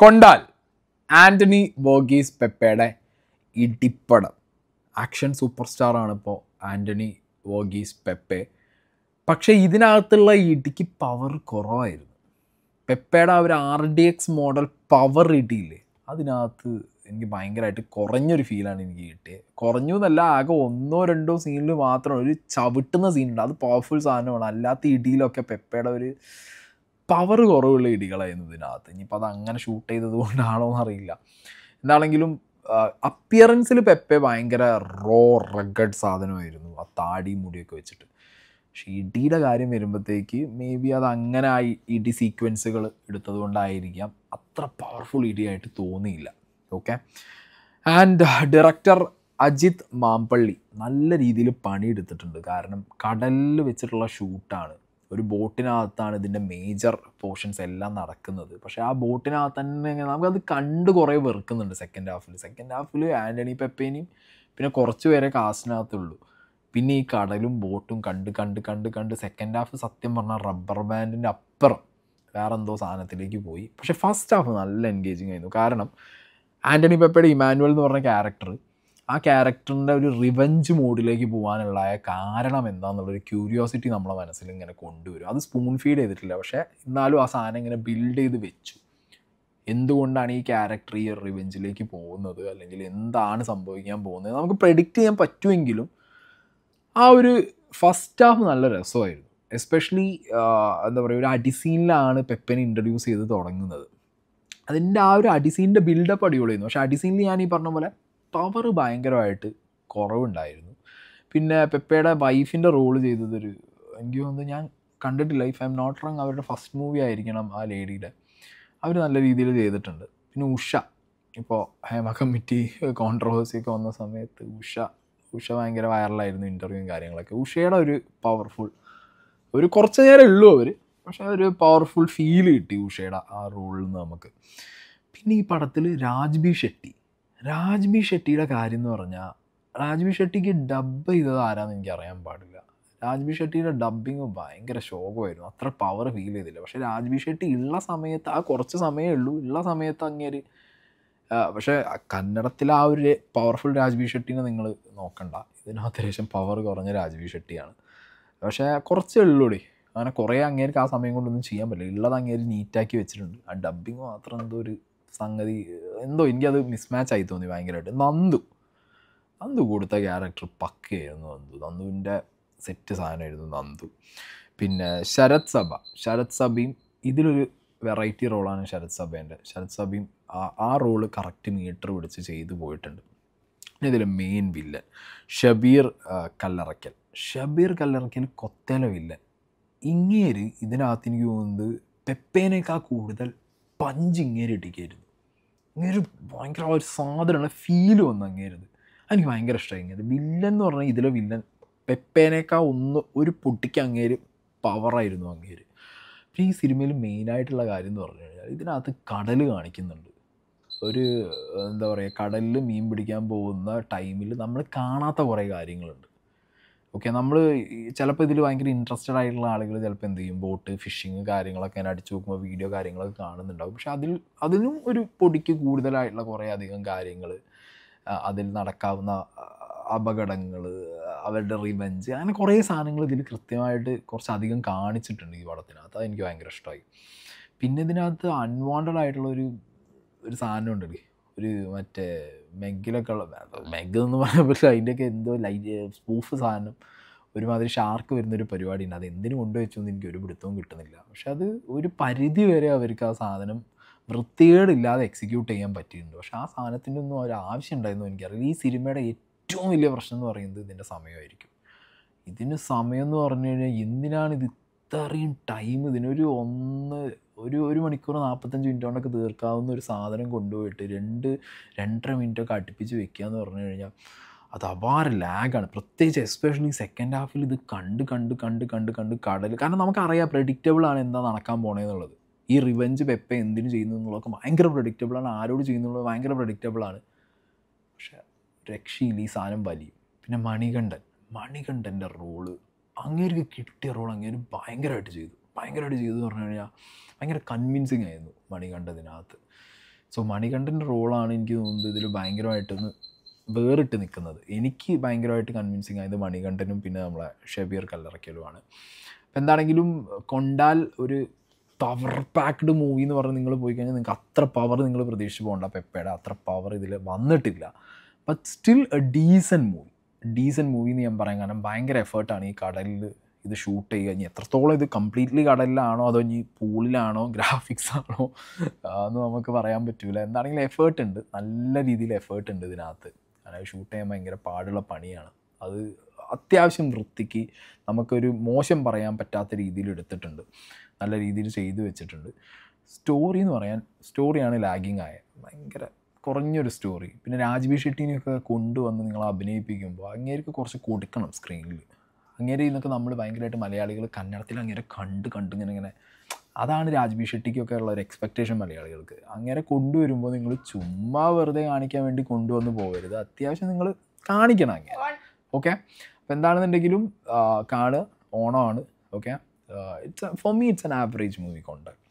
കൊണ്ടാൽ ആൻ്റണി ബോഗീസ് പെപ്പയുടെ ഇടിപ്പടം ആക്ഷൻ സൂപ്പർ ആണ് ഇപ്പോൾ ആൻ്റണി വോഗീസ് പെപ്പെ പക്ഷേ ഇതിനകത്തുള്ള ഇടിക്ക് പവർ കുറവായിരുന്നു പെപ്പയുടെ ആ ഒരു R D X model power ഇടിയില്ലേ അതിനകത്ത് എനിക്ക് ഭയങ്കരമായിട്ട് കുറഞ്ഞൊരു ഫീലാണ് എനിക്ക് കിട്ടിയത് കുറഞ്ഞു എന്നല്ല ആകെ ഒന്നോ രണ്ടോ സീനിൽ മാത്രം ഒരു ചവിട്ടുന്ന സീനുണ്ട് അത് പവർഫുൾ സാധനമാണ് അല്ലാത്ത ഇടിയിലൊക്കെ പെപ്പയുടെ ഒരു പവർ കുറവുള്ള ഇടികളായിരുന്നതിനകത്ത് ഇനിയിപ്പോൾ അത് അങ്ങനെ ഷൂട്ട് ചെയ്തത് കൊണ്ടാണോ എന്നറിയില്ല എന്താണെങ്കിലും അപ്പിയറൻസിൽ പെപ്പെ ഭയങ്കര റോ റഗഡ് സാധനമായിരുന്നു ആ താടി മുടിയൊക്കെ വെച്ചിട്ട് പക്ഷേ ഇടിയുടെ കാര്യം വരുമ്പോഴത്തേക്ക് മേ ബി അത് അങ്ങനെ ആ ഇടി സീക്വൻസുകൾ എടുത്തത് കൊണ്ടായിരിക്കാം അത്ര പവർഫുൾ ഇടിയായിട്ട് തോന്നിയില്ല okay and director Ajith Mampally നല്ല രീതിയിൽ പണിയെടുത്തിട്ടുണ്ട് കാരണം കടലിൽ വെച്ചിട്ടുള്ള ഷൂട്ടാണ് ഒരു ബോട്ടിനകത്താണ് ഇതിൻ്റെ മേജർ പോർഷൻസ് എല്ലാം നടക്കുന്നത് പക്ഷേ ആ ബോട്ടിനകത്ത് തന്നെ നമുക്കത് കണ്ട് കുറേ വെറുക്കുന്നുണ്ട് സെക്കൻഡ് ഹാഫിൽ സെക്കൻഡ് ഹാഫിൽ ആൻ്റണി പെപ്പേനെയും പിന്നെ കുറച്ച് പേരെ കാസിനകത്തുള്ളൂ പിന്നെ ഈ കടലും ബോട്ടും കണ്ട് കണ്ട് കണ്ട് കണ്ട് സെക്കൻഡ് ഹാഫ് സത്യം പറഞ്ഞാൽ റബ്ബർ ബാൻഡിൻ്റെ അപ്പുറം വേറെ എന്തോ സാധനത്തിലേക്ക് പോയി പക്ഷേ ഫസ്റ്റ് ഹാഫ് നല്ല എൻഗേജിങ് ആയിരുന്നു കാരണം ആൻ്റണി പെപ്പയുടെ ഇമാനുവൽ എന്ന് പറഞ്ഞ ക്യാരക്ടർ ആ ക്യാരക്ടറിൻ്റെ ഒരു റിവെഞ്ച് മോഡിലേക്ക് പോകാനുള്ള കാരണം എന്താണെന്നുള്ളൊരു ക്യൂരിയോസിറ്റി നമ്മളെ മനസ്സിൽ ഇങ്ങനെ കൊണ്ടുവരും അത് സ്പൂൺ ഫീഡ് ചെയ്തിട്ടില്ല പക്ഷേ എന്നാലും ആ സാധനം ഇങ്ങനെ ബിൽഡ് ചെയ്ത് വെച്ചു എന്തുകൊണ്ടാണ് ഈ ക്യാരക്ടർ ഈ റിവെഞ്ചിലേക്ക് പോകുന്നത് അല്ലെങ്കിൽ എന്താണ് സംഭവിക്കാൻ പോകുന്നത് നമുക്ക് പ്രെഡിക്റ്റ് ചെയ്യാൻ പറ്റുമെങ്കിലും ആ ഒരു ഫസ്റ്റ് ഹാഫ് നല്ല രസമായിരുന്നു എസ്പെഷ്യലി എന്താ പറയുക ഒരു അഡിസീനിലാണ് പെപ്പനെ ഇൻട്രൊഡ്യൂസ് ചെയ്ത് തുടങ്ങുന്നത് അതിൻ്റെ ആ ഒരു അഡിസീനിൻ്റെ ബിൽഡപ്പ് അടിപൊളിയായിരുന്നു പക്ഷേ അഡിസീനിൽ ഞാൻ ഈ പറഞ്ഞ പോലെ പവർ ഭയങ്കരമായിട്ട് കുറവുണ്ടായിരുന്നു പിന്നെ പെപ്പയുടെ വൈഫിൻ്റെ റോള് ചെയ്തതൊരു എനിക്ക് തോന്നുന്നത് ഞാൻ കണ്ടിട്ടില്ല if I'm not wrong അവരുടെ ഫസ്റ്റ് മൂവി ആയിരിക്കണം ആ ലേഡിയുടെ അവർ നല്ല രീതിയിൽ ചെയ്തിട്ടുണ്ട് പിന്നെ ഉഷ ഇപ്പോൾ ഹേമ കമ്മിറ്റി കോൺട്രവേഴ്സിയൊക്കെ വന്ന സമയത്ത് ഉഷ ഉഷ ഭയങ്കര വൈറലായിരുന്നു ഇൻ്റർവ്യൂവും കാര്യങ്ങളൊക്കെ ഉഷയുടെ ഒരു പവർഫുൾ ഒരു കുറച്ച് നേരം ഉള്ളൂ അവർ പക്ഷേ ഒരു പവർഫുൾ ഫീൽ കിട്ടി ഉഷയുടെ ആ റോളിൽ നിന്ന് നമുക്ക് പിന്നെ ഈ പടത്തിൽ രാജ്ബി ഷെട്ടി രാജ്ബി ഷെട്ടിയുടെ കാര്യം എന്ന് പറഞ്ഞാൽ രാജ്ബി ഷെട്ടിക്ക് ഡബ് ചെയ്തത് ആരാന്ന് എനിക്ക് അറിയാൻ പാടില്ല രാജ്ബി ഷെട്ടിയുടെ ഡബ്ബിങ് ഭയങ്കര ശോകമായിരുന്നു അത്ര പവർ ഫീൽ ചെയ്തില്ല പക്ഷേ രാജ്ബി ഷെട്ടി ഉള്ള സമയത്ത് ആ കുറച്ച് സമയമേ ഉള്ളൂ ഉള്ള സമയത്ത് അങ്ങേര് പക്ഷേ കന്നഡത്തിൽ ആ ഒരു പവർഫുൾ രാജ്ബി ഷെട്ടിനെ നിങ്ങൾ നോക്കണ്ട ഇതിനകത്ത് ലേശം പവർ കുറഞ്ഞ രാജ്ബി ഷെട്ടിയാണ് പക്ഷേ കുറച്ചേ ഉള്ളൂടി അങ്ങനെ കുറേ അങ്ങേർക്ക് ആ സമയം കൊണ്ടൊന്നും ചെയ്യാൻ പറ്റില്ല ഉള്ളത് അങ്ങേര് നീറ്റാക്കി വെച്ചിട്ടുണ്ട് ആ ഡബ്ബിങ് മാത്രം എന്തോ ഒരു സംഗതി എന്തോ എനിക്കത് മിസ്മാച്ച് ആയി തോന്നി ഭയങ്കരമായിട്ട് നന്ദു നന്ദു കൊടുത്ത ക്യാരക്ടർ പക്കയായിരുന്നു നന്ദു നന്ദുവിൻ്റെ സെറ്റ് സാധനമായിരുന്നു നന്ദു പിന്നെ ശരത് സഭ ശരത് സഭയും ഇതിലൊരു വെറൈറ്റി റോളാണ് ശരത് സഭേൻ്റെ ശരത് സഭയും ആ റോള് കറക്റ്റ് മീറ്റർ പിടിച്ച് ചെയ്തു പോയിട്ടുണ്ട് പിന്നെ ഇതിലെ മെയിൻ വില്ലൻ ഷബീർ കല്ലറയ്ക്കൽ ഷബീർ കല്ലറയ്ക്കൽ കൊത്തേല വില്ലൻ ഇങ്ങേര് ഇതിനകത്ത് എനിക്ക് തോന്നുന്നത് പെപ്പേനേക്കാൾ കൂടുതൽ പഞ്ച് ഇങ്ങേരി ഇട്ടിക്കായിരുന്നു ഇങ്ങനൊരു ഭയങ്കര ഒരു സാധനമുള്ള ഫീൽ വന്നു അങ്ങേരത് എനിക്ക് ഭയങ്കര ഇഷ്ടമായി ഇങ്ങനെ വില്ലൻ എന്ന് പറഞ്ഞാൽ ഇതിലെ വില്ലൻ പെപ്പേനേക്കാൾ ഒന്ന് ഒരു പൊട്ടിക്ക് അങ്ങേര് പവറായിരുന്നു അങ്ങേര് പിന്നെ ഈ സിനിമയിൽ മെയിനായിട്ടുള്ള കാര്യം എന്ന് പറഞ്ഞു കഴിഞ്ഞാൽ ഇതിനകത്ത് കടൽ കാണിക്കുന്നുണ്ട് ഒരു എന്താ പറയുക കടലിൽ മീൻ പിടിക്കാൻ പോകുന്ന ടൈമിൽ നമ്മൾ കാണാത്ത കുറേ കാര്യങ്ങളുണ്ട് ഓക്കെ നമ്മൾ ചിലപ്പോൾ ഇതിൽ ഭയങ്കര ഇൻട്രസ്റ്റഡ് ആയിട്ടുള്ള ആളുകൾ ചിലപ്പോൾ എന്ത് ചെയ്യും ബോട്ട് ഫിഷിങ് കാര്യങ്ങളൊക്കെ ഞാൻ അടിച്ചു നോക്കുമ്പോൾ വീഡിയോ കാര്യങ്ങളൊക്കെ കാണുന്നുണ്ടാവും പക്ഷെ അതിൽ അതിനും ഒരു പൊടിക്ക് കൂടുതലായിട്ടുള്ള കുറേ അധികം കാര്യങ്ങൾ അതിൽ നടക്കാവുന്ന അപകടങ്ങൾ അവരുടെ റിവെഞ്ച് അങ്ങനെ കുറേ സാധനങ്ങൾ ഇതിൽ കൃത്യമായിട്ട് കുറച്ചധികം കാണിച്ചിട്ടുണ്ട് ഈ പടത്തിനകത്ത് അത് എനിക്ക് ഭയങ്കര ഇഷ്ടമായി പിന്നെ ഇതിനകത്ത് അൺവാണ്ടഡ് ആയിട്ടുള്ള ഒരു ഒരു സാധനം ഉണ്ടല്ലേ ഒരു മറ്റേ മെഗിലൊക്കെ ഉള്ള മെഗ് എന്ന് പറഞ്ഞാൽ പക്ഷേ അതിൻ്റെയൊക്കെ എന്തോ ലൈറ്റ് സ്പൂഫ് സാധനം ഒരുമാതിരി ഷാർക്ക് വരുന്നൊരു ഉണ്ട് അത് എന്തിനു കൊണ്ടുവച്ചു എന്ന് എനിക്ക് ഒരു പിടുത്തവും കിട്ടുന്നില്ല പക്ഷെ അത് ഒരു പരിധി വരെ അവർക്ക് ആ സാധനം വൃത്തികേടില്ലാതെ എക്സിക്യൂട്ട് ചെയ്യാൻ പറ്റിയിട്ടുണ്ട് പക്ഷെ ആ സാധനത്തിൻ്റെ ഒന്നും ഒരു ആവശ്യം ഉണ്ടായിരുന്നു എനിക്കറിയില്ല ഈ സിനിമയുടെ ഏറ്റവും വലിയ പ്രശ്നം എന്ന് പറയുന്നത് ഇതിൻ്റെ സമയമായിരിക്കും ഇതിന് സമയം എന്ന് പറഞ്ഞു കഴിഞ്ഞാൽ എന്തിനാണ് ഇത് ഇത്രയും ടൈം ഇതിനൊരു ഒന്ന് ഒരു ഒരു മണിക്കൂർ നാൽപ്പത്തഞ്ച് മിനിറ്റ് കൊണ്ടൊക്കെ തീർക്കാവുന്ന ഒരു സാധനം കൊണ്ടുപോയിട്ട് രണ്ട് രണ്ടര മിനിറ്റ് ഒക്കെ അടുപ്പിച്ച് വെക്കുക എന്ന് പറഞ്ഞു കഴിഞ്ഞാൽ അത് അപാര ലാഗാണ് പ്രത്യേകിച്ച് എസ്പെഷ്യലി സെക്കൻഡ് ഹാഫിൽ ഇത് കണ്ട് കണ്ട് കണ്ട് കണ്ട് കണ്ട് കടൽ കാരണം നമുക്കറിയാം പ്രെഡിക്റ്റബിൾ ആണ് എന്താ നടക്കാൻ പോണേന്നുള്ളത് ഈ റിവഞ്ച് പെപ്പ എന്തിനു ചെയ്യുന്നു എന്നുള്ളതൊക്കെ ഭയങ്കര പ്രഡിക്റ്റബിളാണ് ആരോട് ചെയ്യുന്നുള്ളത് ഭയങ്കര പ്രഡിക്റ്റബിളാണ് പക്ഷെ രക്ഷയിൽ ഈ സാധനം വലിയ പിന്നെ മണികണ്ഠൻ മണികണ്ഠൻ്റെ റോള് അങ്ങേർക്ക് കിട്ടിയ റോൾ അങ്ങേര് ഭയങ്കരമായിട്ട് ചെയ്തു ഭയങ്കരമായിട്ട് ചെയ്തു പറഞ്ഞു കഴിഞ്ഞാൽ ഭയങ്കര കൺവിൻസിങ് ആയിരുന്നു മണികണ്ഠതിനകത്ത് സോ മണികണ്ഠൻ്റെ റോളാണ് എനിക്ക് തോന്നുന്നത് ഇതിൽ ഭയങ്കരമായിട്ടൊന്ന് വേറിട്ട് നിൽക്കുന്നത് എനിക്ക് ഭയങ്കരമായിട്ട് കൺവിൻസിങ് ആയത് മണികണ്ഠനും പിന്നെ നമ്മളെ ഷെബിയർ കല്ലറക്കലുമാണ് അപ്പം എന്താണെങ്കിലും കൊണ്ടാൽ ഒരു പവർ പാക്ഡ് മൂവി എന്ന് പറഞ്ഞ് നിങ്ങൾ പോയി കഴിഞ്ഞാൽ നിങ്ങൾക്ക് അത്ര പവർ നിങ്ങൾ പ്രതീക്ഷിച്ച് പോകണ്ട പെപ്പയുടെ അത്ര പവർ ഇതിൽ വന്നിട്ടില്ല but still a decent movie decent movie എന്ന് ഞാൻ പറയാൻ കാരണം ഭയങ്കര എഫേർട്ടാണ് ഈ കടലിൽ ഇത് ഷൂട്ട് ചെയ്യുക ഇനി എത്രത്തോളം ഇത് കംപ്ലീറ്റ്ലി കടലിലാണോ അതോ ഇനി പൂളിലാണോ ഗ്രാഫിക്സ് ആണോ എന്ന് നമുക്ക് പറയാൻ പറ്റില്ല എന്താണെങ്കിലും എഫേർട്ട് ഉണ്ട് നല്ല രീതിയിൽ എഫേർട്ട് ഉണ്ട് ഇതിനകത്ത് അതായത് ഷൂട്ട് ചെയ്യാൻ ഭയങ്കര പാടുള്ള പണിയാണ് അത് അത്യാവശ്യം വൃത്തിക്ക് നമുക്കൊരു മോശം പറയാൻ പറ്റാത്ത രീതിയിൽ എടുത്തിട്ടുണ്ട് നല്ല രീതിയിൽ ചെയ്തു വെച്ചിട്ടുണ്ട് സ്റ്റോറി എന്ന് പറയാൻ സ്റ്റോറിയാണ് ലാഗിങ് ആയ ഭയങ്കര കുറഞ്ഞൊരു സ്റ്റോറി പിന്നെ രാജ്ബി ഷെട്ടിനെയൊക്കെ കൊണ്ടുവന്ന് നിങ്ങൾ അഭിനയിപ്പിക്കുമ്പോൾ അങ്ങേർക്ക് കുറച്ച് കൊടുക്കണം സ്ക്രീനിൽ അങ്ങനെ ഇന്നൊക്കെ നമ്മൾ ഭയങ്കരമായിട്ട് മലയാളികൾ കന്നഡത്തിൽ അങ്ങനെ കണ്ട് കണ്ട് ഇങ്ങനെ ഇങ്ങനെ അതാണ് രാജ്ബി ഷെട്ടിക്കൊക്കെ ഉള്ള ഒരു എക്സ്പെക്റ്റേഷൻ മലയാളികൾക്ക് അങ്ങനെ കൊണ്ടുവരുമ്പോൾ നിങ്ങൾ ചുമ്മാ വെറുതെ കാണിക്കാൻ വേണ്ടി കൊണ്ടുവന്ന് പോകരുത് അത്യാവശ്യം നിങ്ങൾ കാണിക്കണം അങ്ങനെ ഓക്കെ അപ്പോൾ എന്താണെന്നുണ്ടെങ്കിലും കാണുക ഓണമാണ് okay it's for me it's an average movie contact